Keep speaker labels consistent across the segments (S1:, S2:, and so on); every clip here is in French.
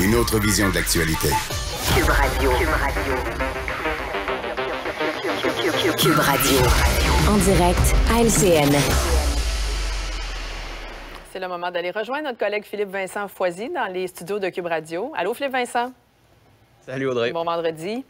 S1: Une autre vision de l'actualité. Cube Radio. Cube Radio. Cube Radio. En direct à LCN.
S2: C'est le moment d'aller rejoindre notre collègue Philippe Vincent Foisy dans les studios de Cube Radio. Allô, Philippe Vincent.
S1: Salut, Audrey. Bon
S2: vendredi.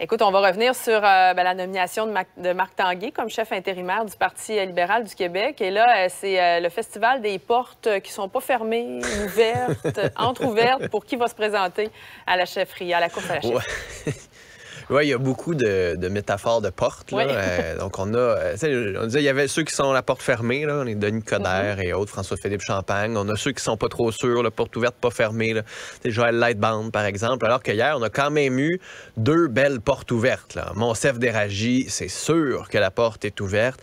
S2: Écoute, on va revenir sur euh, ben, la nomination de, de, Marc Tanguay comme chef intérimaire du Parti euh, libéral du Québec. Et là, euh, c'est le festival des portes qui ne sont pas fermées, ouvertes, entre-ouvertes. pour qui va se présenter à la chefferie, à la course à la
S1: chefferie. Oui, il y a beaucoup de, métaphores de portes. Euh, donc, on a. Euh, on disait, il y avait ceux qui sont la porte fermée, là. On est Denis Coderre mm-hmm. et autres, François-Philippe Champagne. On a ceux qui sont pas trop sûrs, la porte ouverte, pas fermée, là. Joël Lightband par exemple. Alors qu'hier, on a quand même eu deux belles portes ouvertes, là. Monsef d'Éragie, c'est sûr que la porte est ouverte.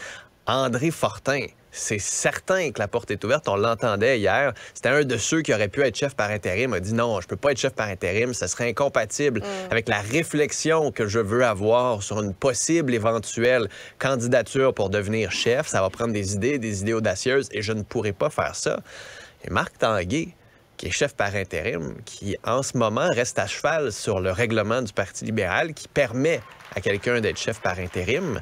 S1: André Fortin, c'est certain que la porte est ouverte. On l'entendait hier. C'était un de ceux qui aurait pu être chef par intérim. Il a dit non, je ne peux pas être chef par intérim. Ce serait incompatible mm. avec la réflexion que je veux avoir sur une possible éventuelle candidature pour devenir chef. Ça va prendre des idées, des idées audacieuses et je ne pourrais pas faire ça. Et Marc Tanguay, qui est chef par intérim, qui en ce moment reste à cheval sur le règlement du Parti libéral qui permet à quelqu'un d'être chef par intérim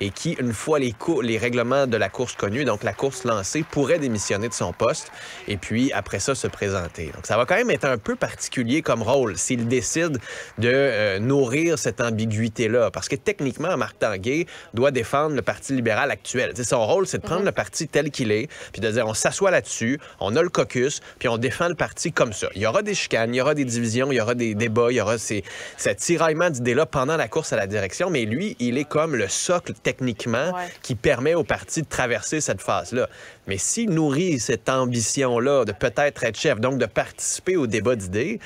S1: et qui, une fois les, les règlements de la course connus, donc la course lancée, pourrait démissionner de son poste et puis après ça se présenter. Donc ça va quand même être un peu particulier comme rôle s'il décide de euh, nourrir cette ambiguïté-là, parce que techniquement, Marc Tanguay doit défendre le Parti libéral actuel. c'est son rôle, c'est de prendre mhm. le parti tel qu'il est, puis de dire on s'assoit là-dessus, on a le caucus, puis on défend le parti comme ça. Il y aura des chicanes, il y aura des divisions, il y aura des débats, il y aura ces, cet tiraillement d'idées-là pendant la course à la direction, mais lui, il est comme le socle technique techniquement qui permet au parti de traverser cette phase-là. Mais s'il nourrit cette ambition-là de peut-être être chef, donc de participer au débat d'idées,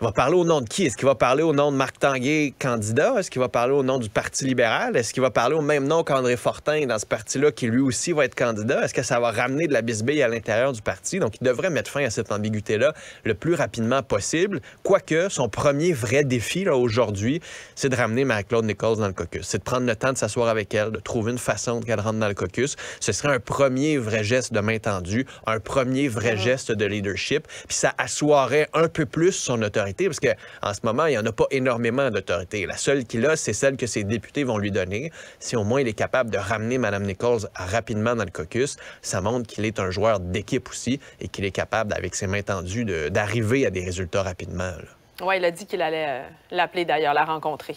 S1: va parler au nom de qui? Est-ce qu'il va parler au nom de Marc Tanguay, candidat? Est-ce qu'il va parler au nom du Parti libéral? Est-ce qu'il va parler au même nom qu'André Fortin dans ce parti-là qui lui aussi va être candidat? Est-ce que ça va ramener de la bisbille à l'intérieur du parti? Donc, il devrait mettre fin à cette ambiguïté-là le plus rapidement possible. Quoique, son premier vrai défi là, aujourd'hui, c'est de ramener Marie-Claude Nichols dans le caucus. C'est de prendre le temps de s'asseoir avec elle, de trouver une façon qu'elle rentre dans le caucus. Ce serait un premier vrai geste de main tendue, un premier vrai geste de leadership. Puis ça assoirait un peu plus son autorité parce qu'en ce moment, il n'y en a pas énormément d'autorité. La seule qu'il a, c'est celle que ses députés vont lui donner. Si au moins il est capable de ramener Mme Nichols rapidement dans le caucus, ça montre qu'il est un joueur d'équipe aussi et qu'il est capable, avec ses mains tendues, d'arriver à des résultats rapidement.
S2: Oui, il a dit qu'il allait euh, l'appeler d'ailleurs, la rencontrer.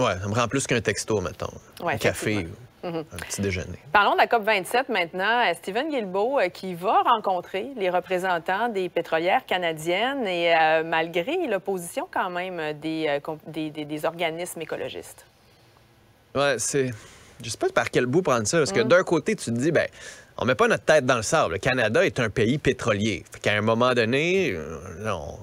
S1: Oui, ça me rend plus qu'un texto, mettons. un café. Mhm. Un petit déjeuner.
S2: Parlons de la COP27 maintenant. Euh, Stephen Guilbeault euh, qui va rencontrer les représentants des pétrolières canadiennes et euh, malgré l'opposition quand même des, des, organismes écologistes.
S1: Oui, c'est... Je sais pas par quel bout prendre ça, parce que mhm. d'un côté, tu te dis, ben on met pas notre tête dans le sable. Le Canada est un pays pétrolier. À un moment donné, euh,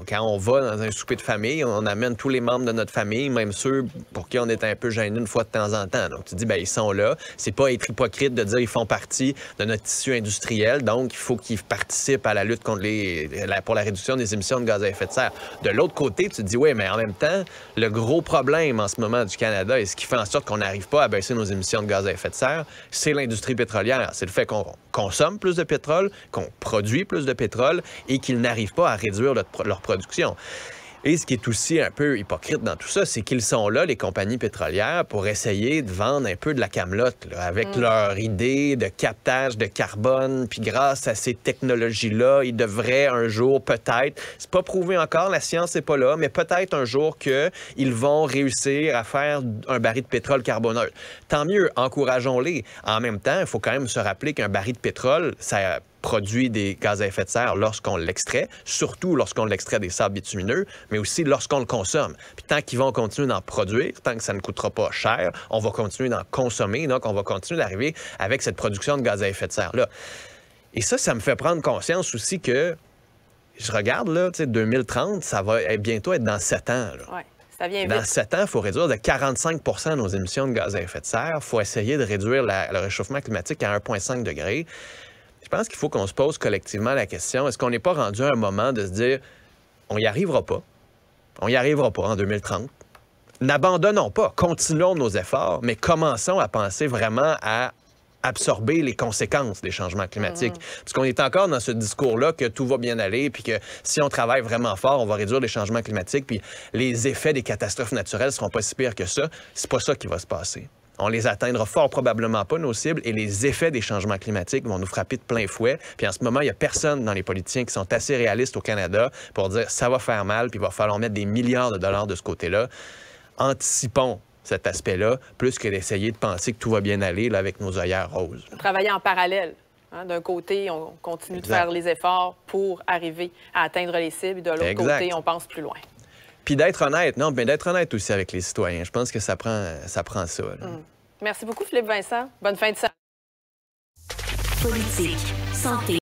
S1: quand on va dans un souper de famille, on amène tous les membres de notre famille, même ceux pour qui on est un peu gêné une fois de temps en temps. Donc tu dis, ben ils sont là. C'est pas être hypocrite de dire ils font partie de notre tissu industriel, donc il faut qu'ils participent à la lutte contre les, pour la réduction des émissions de gaz à effet de serre. De l'autre côté, tu dis, oui, mais en même temps, le gros problème en ce moment du Canada et ce qui fait en sorte qu'on n'arrive pas à baisser nos émissions de gaz à effet de serre, c'est l'industrie pétrolière. C'est le fait qu'on consomme plus de pétrole, qu'on produit plus de pétrole et qu'ils n'arrivent pas à réduire leur production. Et ce qui est aussi un peu hypocrite dans tout ça, c'est qu'ils sont là, les compagnies pétrolières, pour essayer de vendre un peu de la camelote, avec mm. leur idée de captage de carbone. Puis grâce à ces technologies-là, ils devraient un jour, peut-être, c'est pas prouvé encore, la science n'est pas là, mais peut-être un jour qu'ils vont réussir à faire un baril de pétrole carboneux. Tant mieux, encourageons-les. En même temps, il faut quand même se rappeler qu'un baril de pétrole, ça produit des gaz à effet de serre lorsqu'on l'extrait, surtout lorsqu'on l'extrait des sables bitumineux, mais aussi lorsqu'on le consomme. Puis tant qu'ils vont continuer d'en produire, tant que ça ne coûtera pas cher, on va continuer d'en consommer, donc on va continuer d'arriver avec cette production de gaz à effet de serre-là. Et ça, ça me fait prendre conscience aussi que je regarde, là, tu sais, 2030, ça va bientôt être dans 7 ans. Là. dans sept ans, il faut réduire de 45 nos émissions de gaz à effet de serre. Il faut essayer de réduire le réchauffement climatique à 1,5 degré je pense qu'il faut qu'on se pose collectivement la question, est-ce qu'on n'est pas rendu à un moment de se dire, on n'y arrivera pas, on n'y arrivera pas en 2030. N'abandonnons pas, continuons nos efforts, mais commençons à penser vraiment à absorber les conséquences des changements climatiques. Puisqu'on mm-hmm. Parce qu'on est encore dans ce discours-là que tout va bien aller, puis que si on travaille vraiment fort, on va réduire les changements climatiques, puis les effets des catastrophes naturelles seront pas si pires que ça. C'est pas ça qui va se passer. On les atteindra fort probablement pas, nos cibles, et les effets des changements climatiques vont nous frapper de plein fouet. Puis en ce moment, il n'y a personne dans les politiciens qui sont assez réalistes au Canada pour dire ça va faire mal, puis il va falloir mettre des milliards de dollars de ce côté-là. Anticipons cet aspect-là, plus que d'essayer de penser que tout va bien aller là, avec nos œillères roses.
S2: Travailler en parallèle. Hein, d'un côté, on continue de faire les efforts pour arriver à atteindre les cibles, et de l'autre côté, on pense plus loin.
S1: Puis d'être honnête, non, mais d'être honnête aussi avec les citoyens. Je pense que ça prend ça. Prend ça mm.
S2: Merci beaucoup, Philippe Vincent. Bonne fin de semaine. Politique, santé.